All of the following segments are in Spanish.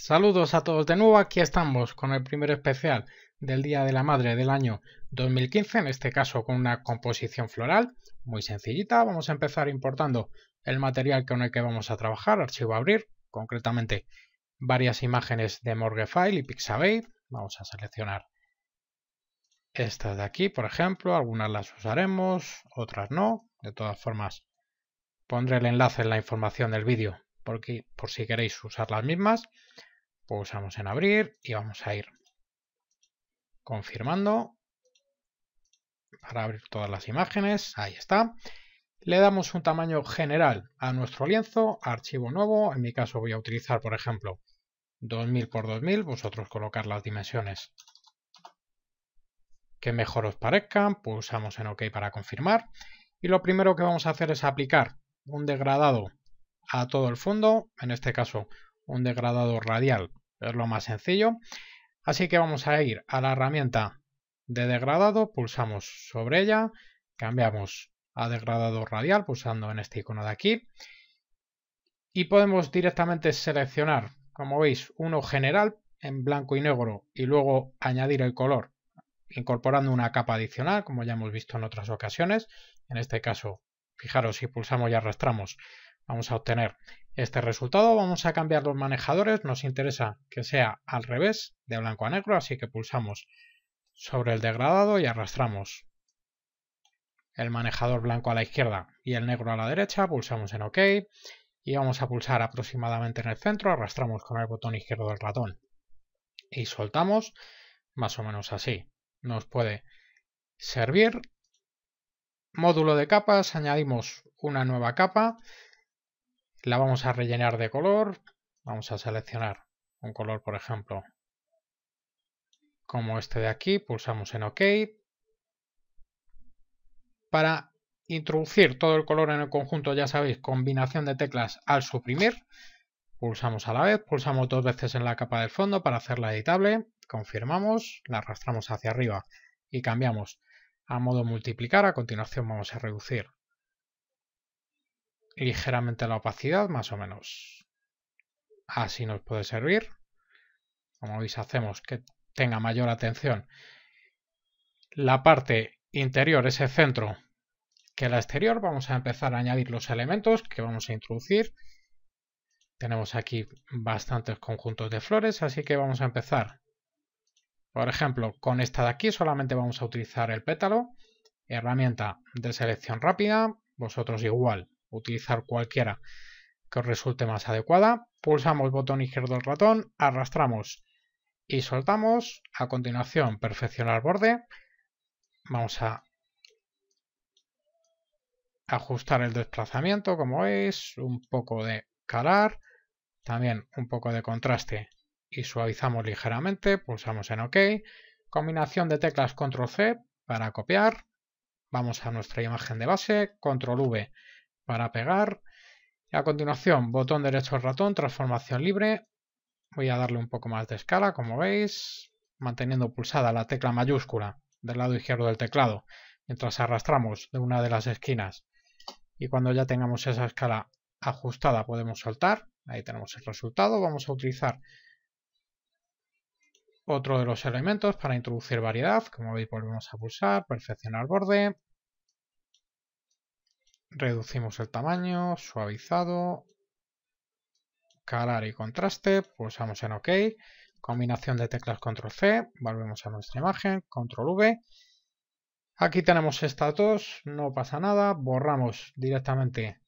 Saludos a todos de nuevo, aquí estamos con el primer especial del Día de la Madre del año 2015, en este caso con una composición floral muy sencillita. Vamos a empezar importando el material con el que vamos a trabajar, archivo abrir, concretamente varias imágenes de file y Pixabay. Vamos a seleccionar estas de aquí, por ejemplo, algunas las usaremos, otras no. De todas formas, pondré el enlace en la información del vídeo por si queréis usar las mismas. Pulsamos en abrir y vamos a ir confirmando para abrir todas las imágenes. Ahí está. Le damos un tamaño general a nuestro lienzo, archivo nuevo. En mi caso voy a utilizar, por ejemplo, 2000 x 2000. Vosotros colocar las dimensiones que mejor os parezcan. Pulsamos en OK para confirmar. Y lo primero que vamos a hacer es aplicar un degradado a todo el fondo. En este caso, un degradado radial es lo más sencillo. Así que vamos a ir a la herramienta de degradado, pulsamos sobre ella, cambiamos a degradado radial pulsando en este icono de aquí y podemos directamente seleccionar, como veis, uno general en blanco y negro y luego añadir el color incorporando una capa adicional, como ya hemos visto en otras ocasiones. En este caso, fijaros, si pulsamos y arrastramos, vamos a obtener este resultado. Vamos a cambiar los manejadores, nos interesa que sea al revés, de blanco a negro, así que pulsamos sobre el degradado y arrastramos el manejador blanco a la izquierda y el negro a la derecha, pulsamos en OK y vamos a pulsar aproximadamente en el centro, arrastramos con el botón izquierdo del ratón y soltamos, más o menos así. Nos puede servir. Módulo de capas, añadimos una nueva capa la vamos a rellenar de color. Vamos a seleccionar un color, por ejemplo, como este de aquí. Pulsamos en OK. Para introducir todo el color en el conjunto, ya sabéis, combinación de teclas al suprimir. Pulsamos a la vez, pulsamos dos veces en la capa del fondo para hacerla editable. Confirmamos, la arrastramos hacia arriba y cambiamos a modo multiplicar. A continuación vamos a reducir ligeramente la opacidad, más o menos. Así nos puede servir. Como veis, hacemos que tenga mayor atención la parte interior, ese centro, que la exterior. Vamos a empezar a añadir los elementos que vamos a introducir. Tenemos aquí bastantes conjuntos de flores, así que vamos a empezar. Por ejemplo, con esta de aquí solamente vamos a utilizar el pétalo. Herramienta de selección rápida, vosotros igual utilizar cualquiera que os resulte más adecuada. Pulsamos botón izquierdo del ratón, arrastramos y soltamos. A continuación, perfeccionar borde. Vamos a ajustar el desplazamiento, como es, un poco de calar, también un poco de contraste y suavizamos ligeramente, pulsamos en OK. Combinación de teclas Control C para copiar. Vamos a nuestra imagen de base, Control V para pegar. Y a continuación, botón derecho del ratón, transformación libre. Voy a darle un poco más de escala, como veis, manteniendo pulsada la tecla mayúscula del lado izquierdo del teclado, mientras arrastramos de una de las esquinas. Y cuando ya tengamos esa escala ajustada podemos soltar. Ahí tenemos el resultado. Vamos a utilizar otro de los elementos para introducir variedad. Como veis volvemos a pulsar, perfeccionar borde, Reducimos el tamaño, suavizado, calar y contraste, pulsamos en OK, combinación de teclas control C, volvemos a nuestra imagen, control V. Aquí tenemos estas dos, no pasa nada, borramos directamente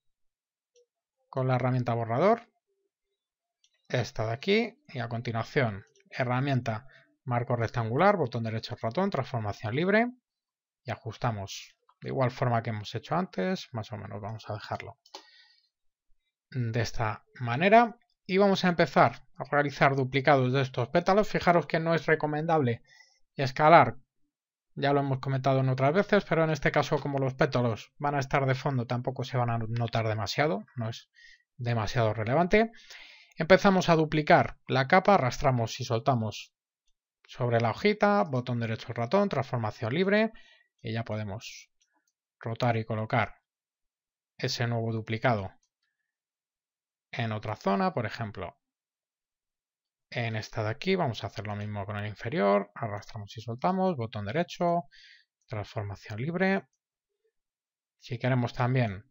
con la herramienta borrador, esta de aquí, y a continuación herramienta marco rectangular, botón derecho ratón, transformación libre, y ajustamos de igual forma que hemos hecho antes, más o menos vamos a dejarlo de esta manera. Y vamos a empezar a realizar duplicados de estos pétalos. Fijaros que no es recomendable escalar, ya lo hemos comentado en otras veces, pero en este caso como los pétalos van a estar de fondo tampoco se van a notar demasiado, no es demasiado relevante. Empezamos a duplicar la capa, arrastramos y soltamos sobre la hojita, botón derecho ratón, transformación libre, y ya podemos rotar y colocar ese nuevo duplicado en otra zona, por ejemplo, en esta de aquí vamos a hacer lo mismo con el inferior, arrastramos y soltamos, botón derecho, transformación libre. Si queremos también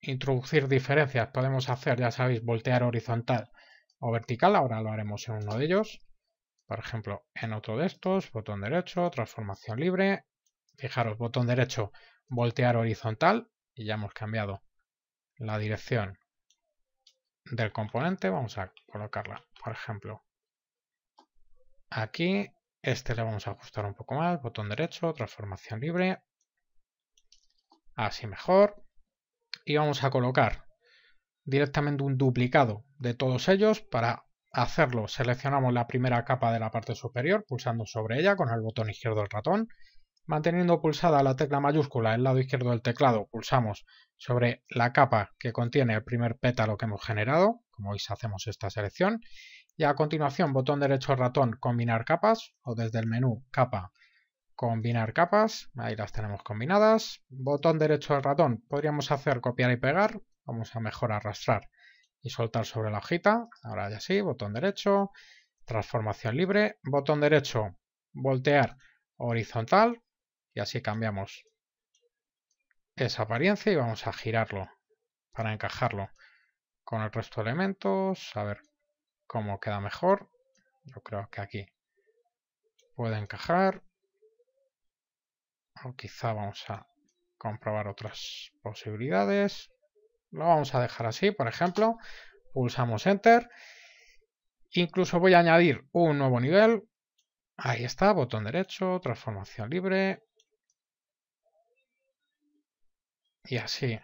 introducir diferencias, podemos hacer, ya sabéis, voltear horizontal o vertical, ahora lo haremos en uno de ellos. Por ejemplo, en otro de estos, botón derecho, transformación libre. Fijaros, botón derecho, voltear horizontal. Y ya hemos cambiado la dirección del componente. Vamos a colocarla, por ejemplo, aquí. Este le vamos a ajustar un poco más. Botón derecho, transformación libre. Así mejor. Y vamos a colocar directamente un duplicado de todos ellos para hacerlo, seleccionamos la primera capa de la parte superior pulsando sobre ella con el botón izquierdo del ratón. Manteniendo pulsada la tecla mayúscula el lado izquierdo del teclado, pulsamos sobre la capa que contiene el primer pétalo que hemos generado, como veis hacemos esta selección, y a continuación botón derecho del ratón combinar capas, o desde el menú capa combinar capas, ahí las tenemos combinadas, botón derecho del ratón podríamos hacer copiar y pegar, vamos a mejor arrastrar y soltar sobre la hojita. Ahora ya sí, botón derecho, transformación libre, botón derecho, voltear horizontal y así cambiamos esa apariencia y vamos a girarlo para encajarlo con el resto de elementos, a ver cómo queda mejor. Yo creo que aquí puede encajar. O quizá vamos a comprobar otras posibilidades. Lo vamos a dejar así, por ejemplo. Pulsamos Enter. Incluso voy a añadir un nuevo nivel. Ahí está, botón derecho, transformación libre. Y así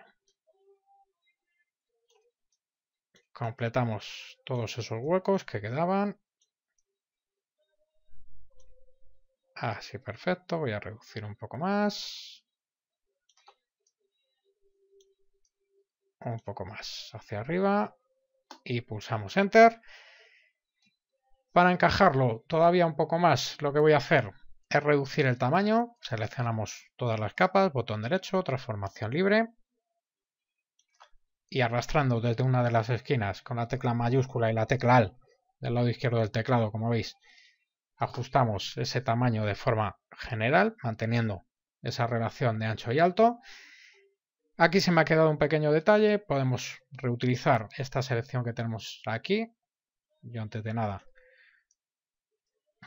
completamos todos esos huecos que quedaban. Así, perfecto. Voy a reducir un poco más. un poco más hacia arriba y pulsamos Enter. Para encajarlo todavía un poco más, lo que voy a hacer es reducir el tamaño. Seleccionamos todas las capas, botón derecho, transformación libre. Y arrastrando desde una de las esquinas con la tecla mayúscula y la tecla AL del lado izquierdo del teclado, como veis, ajustamos ese tamaño de forma general, manteniendo esa relación de ancho y alto. Aquí se me ha quedado un pequeño detalle, podemos reutilizar esta selección que tenemos aquí. Yo antes de nada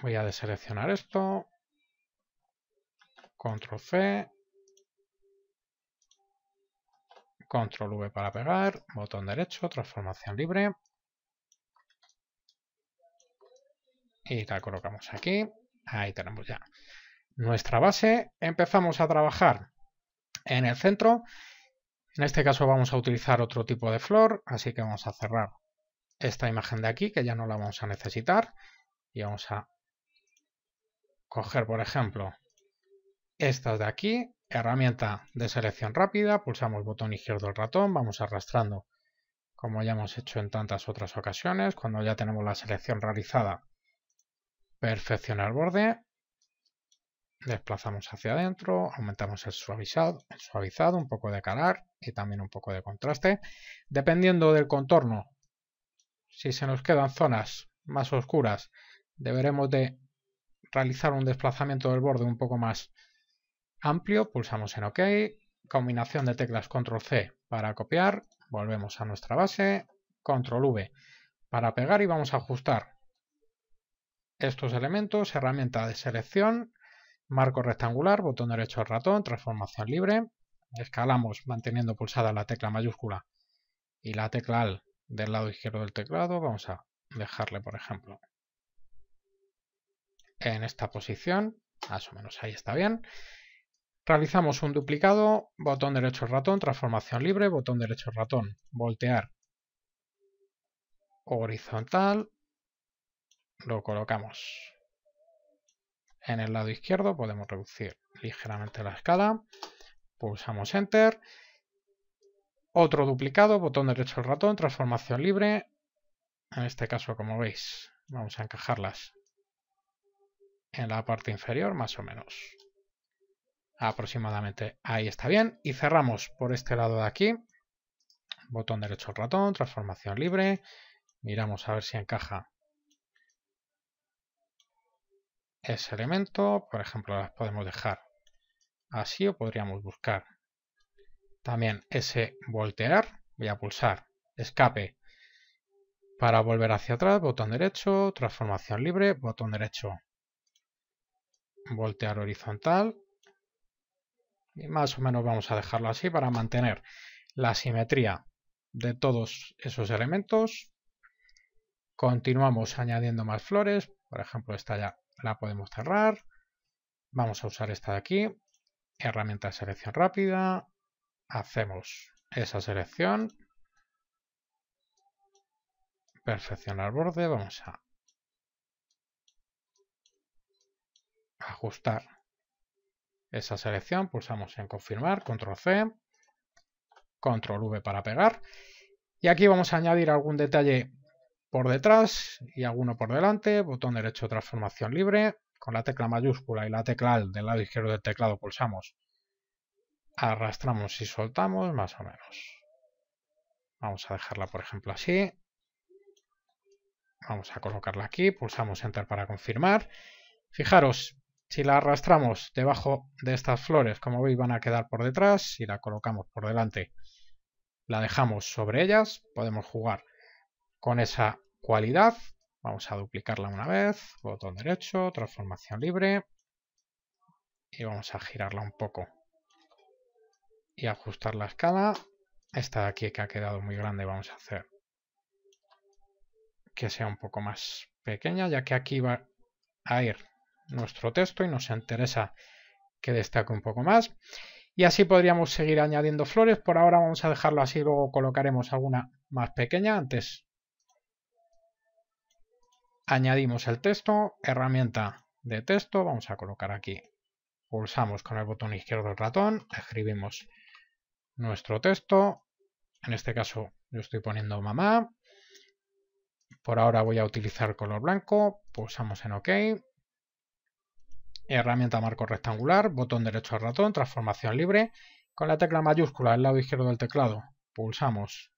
voy a deseleccionar esto, control C, control V para pegar, botón derecho, transformación libre. Y la colocamos aquí. Ahí tenemos ya nuestra base. Empezamos a trabajar en el centro en este caso vamos a utilizar otro tipo de flor, así que vamos a cerrar esta imagen de aquí, que ya no la vamos a necesitar, y vamos a coger, por ejemplo, estas de aquí, herramienta de selección rápida, pulsamos botón izquierdo del ratón, vamos arrastrando como ya hemos hecho en tantas otras ocasiones, cuando ya tenemos la selección realizada, perfecciona el borde, Desplazamos hacia adentro, aumentamos el suavizado, suavizado, un poco de calar y también un poco de contraste. Dependiendo del contorno, si se nos quedan zonas más oscuras, deberemos de realizar un desplazamiento del borde un poco más amplio. Pulsamos en OK, combinación de teclas Control C para copiar, volvemos a nuestra base, Control V para pegar y vamos a ajustar estos elementos, herramienta de selección, marco rectangular, botón derecho al ratón, transformación libre, escalamos manteniendo pulsada la tecla mayúscula y la tecla AL del lado izquierdo del teclado, vamos a dejarle por ejemplo en esta posición, más o menos ahí está bien, realizamos un duplicado, botón derecho al ratón, transformación libre, botón derecho ratón, voltear horizontal, lo colocamos en el lado izquierdo podemos reducir ligeramente la escala. Pulsamos Enter. Otro duplicado, botón derecho del ratón, transformación libre. En este caso, como veis, vamos a encajarlas en la parte inferior, más o menos. Aproximadamente ahí está bien. Y cerramos por este lado de aquí. Botón derecho del ratón, transformación libre. Miramos a ver si encaja ese elemento, por ejemplo, las podemos dejar así o podríamos buscar también ese voltear, voy a pulsar escape para volver hacia atrás, botón derecho, transformación libre, botón derecho, voltear horizontal y más o menos vamos a dejarlo así para mantener la simetría de todos esos elementos. Continuamos añadiendo más flores, por ejemplo esta ya la podemos cerrar. Vamos a usar esta de aquí, herramienta de selección rápida, hacemos esa selección, perfeccionar borde, vamos a ajustar esa selección, pulsamos en confirmar, control C, control V para pegar. Y aquí vamos a añadir algún detalle por detrás y alguno por delante, botón derecho transformación libre, con la tecla mayúscula y la tecla del lado izquierdo del teclado pulsamos, arrastramos y soltamos más o menos. Vamos a dejarla por ejemplo así. Vamos a colocarla aquí, pulsamos enter para confirmar. Fijaros, si la arrastramos debajo de estas flores, como veis van a quedar por detrás, si la colocamos por delante, la dejamos sobre ellas, podemos jugar con esa cualidad. Vamos a duplicarla una vez, botón derecho, transformación libre y vamos a girarla un poco y ajustar la escala. Esta de aquí que ha quedado muy grande vamos a hacer que sea un poco más pequeña, ya que aquí va a ir nuestro texto y nos interesa que destaque un poco más. Y así podríamos seguir añadiendo flores. Por ahora vamos a dejarlo así, luego colocaremos alguna más pequeña. Antes Añadimos el texto, herramienta de texto, vamos a colocar aquí. Pulsamos con el botón izquierdo del ratón, escribimos nuestro texto. En este caso yo estoy poniendo mamá. Por ahora voy a utilizar color blanco, pulsamos en OK. Herramienta marco rectangular, botón derecho al ratón, transformación libre. Con la tecla mayúscula al lado izquierdo del teclado pulsamos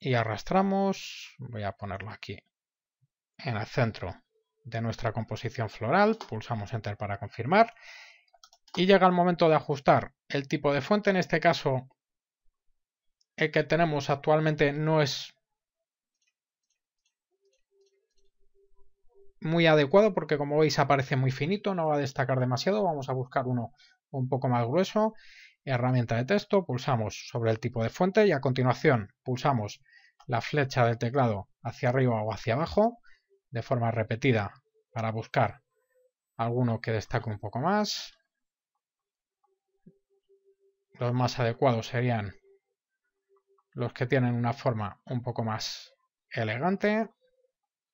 y arrastramos, voy a ponerlo aquí, en el centro de nuestra composición floral, pulsamos Enter para confirmar, y llega el momento de ajustar el tipo de fuente, en este caso el que tenemos actualmente no es muy adecuado porque como veis aparece muy finito, no va a destacar demasiado, vamos a buscar uno un poco más grueso herramienta de texto, pulsamos sobre el tipo de fuente y a continuación pulsamos la flecha del teclado hacia arriba o hacia abajo de forma repetida para buscar alguno que destaque un poco más. Los más adecuados serían los que tienen una forma un poco más elegante,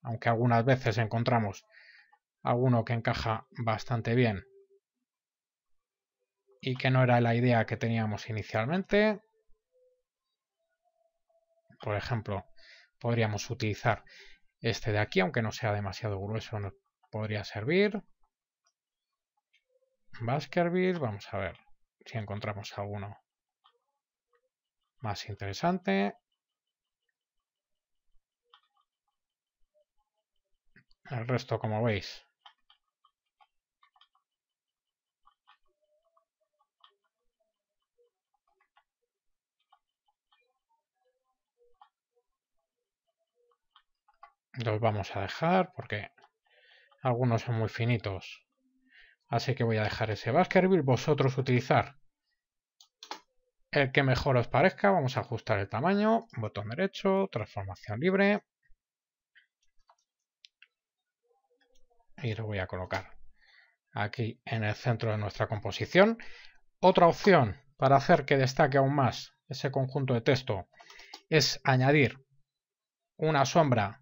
aunque algunas veces encontramos alguno que encaja bastante bien y que no era la idea que teníamos inicialmente. Por ejemplo, podríamos utilizar este de aquí, aunque no sea demasiado grueso, podría servir. Baskerville, vamos a ver si encontramos alguno más interesante. El resto, como veis, Los vamos a dejar porque algunos son muy finitos. Así que voy a dejar ese Baskerville. Vosotros utilizar el que mejor os parezca. Vamos a ajustar el tamaño. Botón derecho, transformación libre. Y lo voy a colocar aquí en el centro de nuestra composición. Otra opción para hacer que destaque aún más ese conjunto de texto es añadir una sombra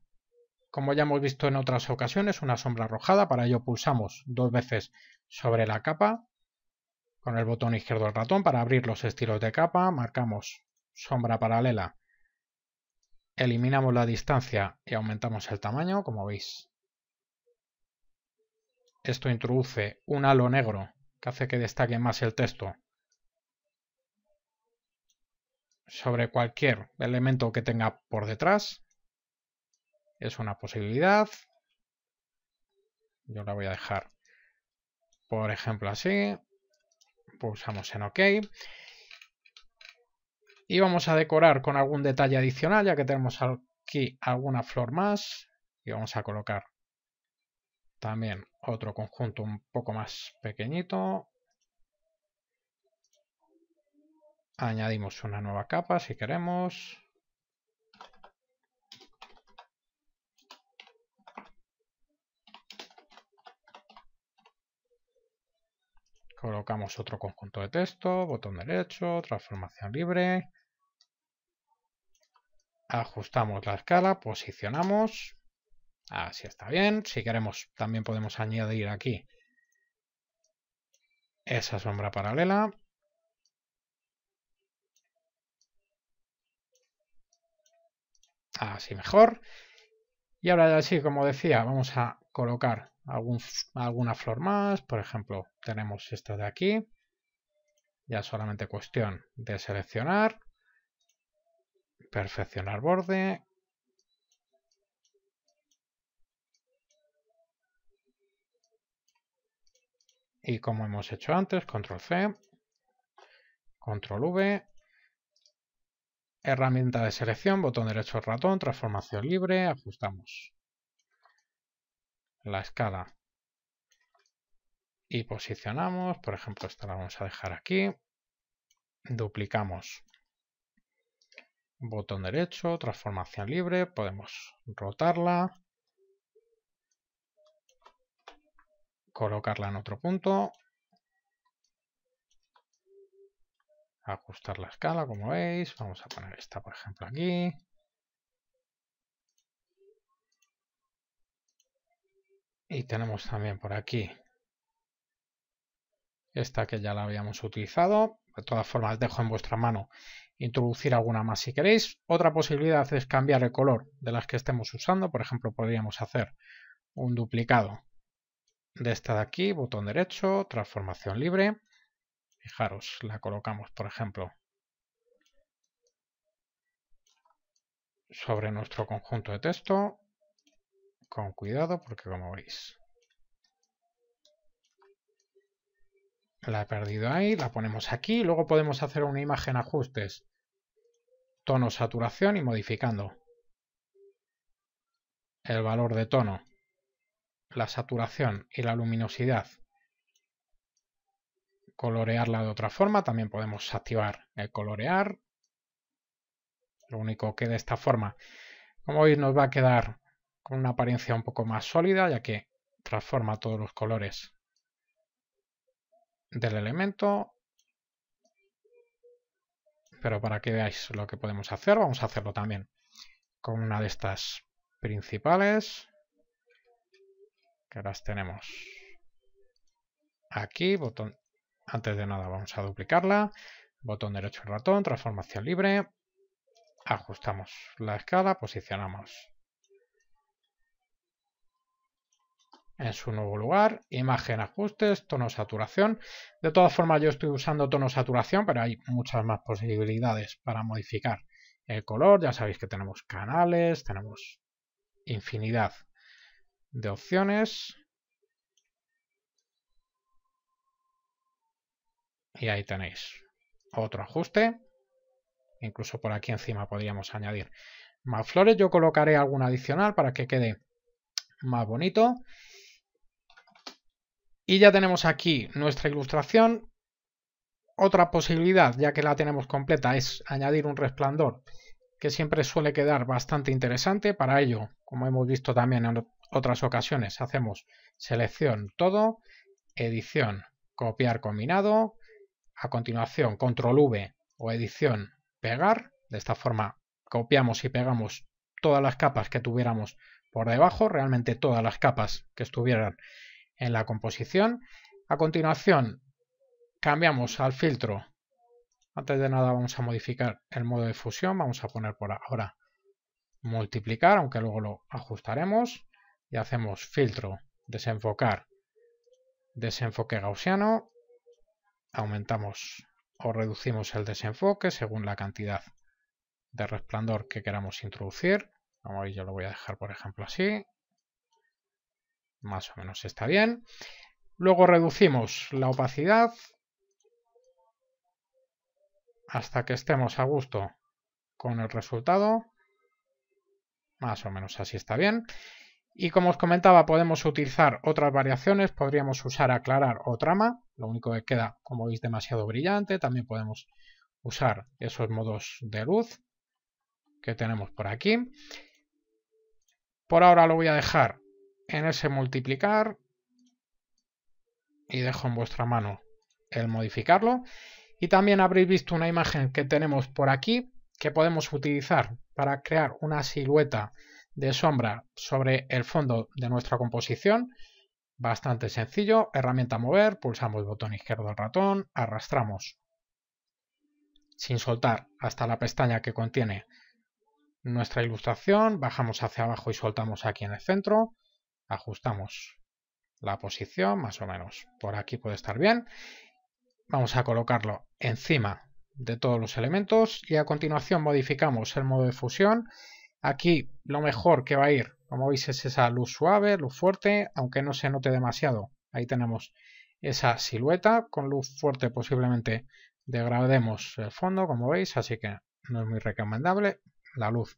como ya hemos visto en otras ocasiones, una sombra arrojada, para ello pulsamos dos veces sobre la capa con el botón izquierdo del ratón para abrir los estilos de capa, marcamos sombra paralela, eliminamos la distancia y aumentamos el tamaño, como veis. Esto introduce un halo negro que hace que destaque más el texto sobre cualquier elemento que tenga por detrás. Es una posibilidad. Yo la voy a dejar, por ejemplo, así. Pulsamos en OK. Y vamos a decorar con algún detalle adicional, ya que tenemos aquí alguna flor más. Y vamos a colocar también otro conjunto un poco más pequeñito. Añadimos una nueva capa si queremos. colocamos otro conjunto de texto, botón derecho, transformación libre, ajustamos la escala, posicionamos, así está bien, si queremos también podemos añadir aquí esa sombra paralela, así mejor, y ahora ya sí, como decía, vamos a colocar alguna flor más, por ejemplo, tenemos esta de aquí, ya solamente cuestión de seleccionar, perfeccionar borde, y como hemos hecho antes, control C, control V, herramienta de selección, botón derecho ratón, transformación libre, ajustamos la escala y posicionamos, por ejemplo, esta la vamos a dejar aquí, duplicamos, botón derecho, transformación libre, podemos rotarla, colocarla en otro punto, ajustar la escala como veis, vamos a poner esta por ejemplo aquí, Y tenemos también por aquí esta que ya la habíamos utilizado. De todas formas, dejo en vuestra mano introducir alguna más si queréis. Otra posibilidad es cambiar el color de las que estemos usando. Por ejemplo, podríamos hacer un duplicado de esta de aquí, botón derecho, transformación libre. Fijaros, la colocamos, por ejemplo, sobre nuestro conjunto de texto con cuidado porque como veis la he perdido ahí, la ponemos aquí, luego podemos hacer una imagen ajustes, tono, saturación y modificando el valor de tono, la saturación y la luminosidad. Colorearla de otra forma, también podemos activar el colorear. Lo único que de esta forma, como veis, nos va a quedar con una apariencia un poco más sólida, ya que transforma todos los colores del elemento. Pero para que veáis lo que podemos hacer, vamos a hacerlo también con una de estas principales, que las tenemos aquí, botón, antes de nada vamos a duplicarla, botón derecho del ratón, transformación libre, ajustamos la escala, posicionamos en su nuevo lugar, imagen, ajustes, tono saturación. De todas formas yo estoy usando tono saturación, pero hay muchas más posibilidades para modificar el color. Ya sabéis que tenemos canales, tenemos infinidad de opciones. Y ahí tenéis otro ajuste. Incluso por aquí encima podríamos añadir más flores. Yo colocaré alguna adicional para que quede más bonito. Y ya tenemos aquí nuestra ilustración. Otra posibilidad, ya que la tenemos completa, es añadir un resplandor, que siempre suele quedar bastante interesante. Para ello, como hemos visto también en otras ocasiones, hacemos selección todo, edición, copiar combinado, a continuación control V o edición, pegar. De esta forma copiamos y pegamos todas las capas que tuviéramos por debajo, realmente todas las capas que estuvieran en la composición. A continuación, cambiamos al filtro. Antes de nada vamos a modificar el modo de fusión. Vamos a poner por ahora multiplicar, aunque luego lo ajustaremos. Y hacemos filtro, desenfocar, desenfoque gaussiano. Aumentamos o reducimos el desenfoque según la cantidad de resplandor que queramos introducir. yo lo voy a dejar por ejemplo así más o menos está bien. Luego reducimos la opacidad hasta que estemos a gusto con el resultado. Más o menos así está bien. Y como os comentaba, podemos utilizar otras variaciones. Podríamos usar aclarar o trama. Lo único que queda, como veis, demasiado brillante. También podemos usar esos modos de luz que tenemos por aquí. Por ahora lo voy a dejar en ese multiplicar y dejo en vuestra mano el modificarlo. Y también habréis visto una imagen que tenemos por aquí que podemos utilizar para crear una silueta de sombra sobre el fondo de nuestra composición. Bastante sencillo, herramienta mover, pulsamos el botón izquierdo del ratón, arrastramos sin soltar hasta la pestaña que contiene nuestra ilustración, bajamos hacia abajo y soltamos aquí en el centro, ajustamos la posición más o menos. Por aquí puede estar bien. Vamos a colocarlo encima de todos los elementos y a continuación modificamos el modo de fusión. Aquí lo mejor que va a ir, como veis, es esa luz suave, luz fuerte, aunque no se note demasiado. Ahí tenemos esa silueta. Con luz fuerte posiblemente degrademos el fondo, como veis, así que no es muy recomendable. La luz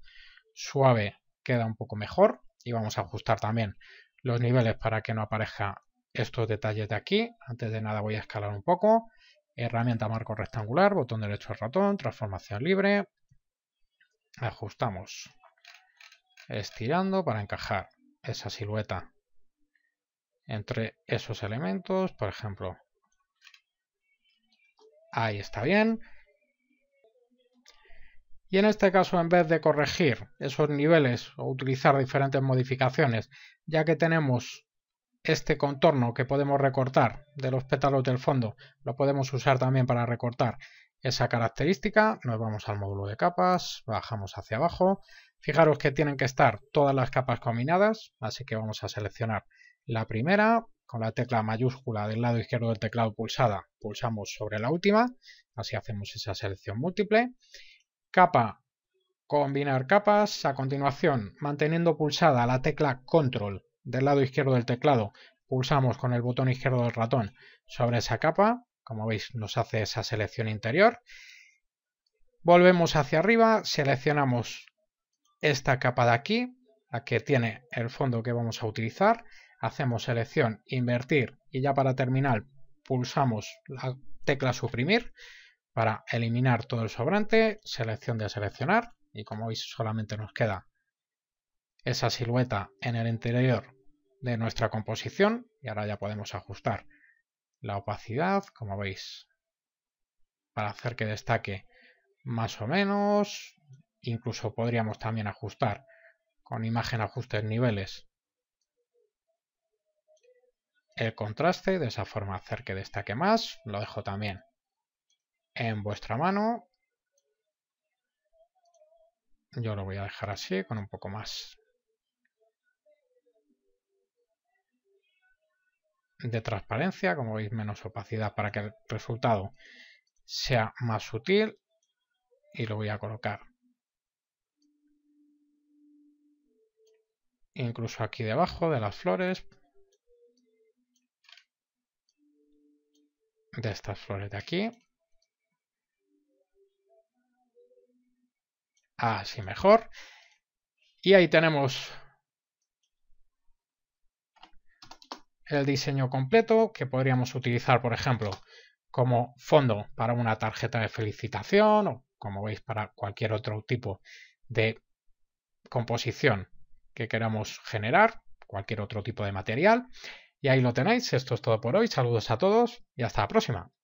suave queda un poco mejor y vamos a ajustar también los niveles para que no aparezca estos detalles de aquí. Antes de nada voy a escalar un poco. Herramienta marco rectangular, botón derecho del ratón, transformación libre. Ajustamos. Estirando para encajar esa silueta entre esos elementos, por ejemplo. Ahí está bien. Y en este caso, en vez de corregir esos niveles o utilizar diferentes modificaciones, ya que tenemos este contorno que podemos recortar de los pétalos del fondo, lo podemos usar también para recortar esa característica. Nos vamos al módulo de capas, bajamos hacia abajo. Fijaros que tienen que estar todas las capas combinadas, así que vamos a seleccionar la primera. Con la tecla mayúscula del lado izquierdo del teclado pulsada, pulsamos sobre la última, así hacemos esa selección múltiple capa. Combinar capas a continuación, manteniendo pulsada la tecla Control del lado izquierdo del teclado. Pulsamos con el botón izquierdo del ratón sobre esa capa, como veis nos hace esa selección interior. Volvemos hacia arriba, seleccionamos esta capa de aquí, la que tiene el fondo que vamos a utilizar, hacemos selección, invertir y ya para terminar pulsamos la tecla suprimir, para eliminar todo el sobrante, selección de seleccionar, y como veis solamente nos queda esa silueta en el interior de nuestra composición, y ahora ya podemos ajustar la opacidad, como veis, para hacer que destaque más o menos, incluso podríamos también ajustar con imagen ajustes niveles el contraste, de esa forma hacer que destaque más, lo dejo también en vuestra mano. Yo lo voy a dejar así, con un poco más de transparencia, como veis menos opacidad para que el resultado sea más sutil y lo voy a colocar incluso aquí debajo de las flores de estas flores de aquí Así mejor. Y ahí tenemos el diseño completo que podríamos utilizar, por ejemplo, como fondo para una tarjeta de felicitación o, como veis, para cualquier otro tipo de composición que queramos generar, cualquier otro tipo de material. Y ahí lo tenéis. Esto es todo por hoy. Saludos a todos y hasta la próxima.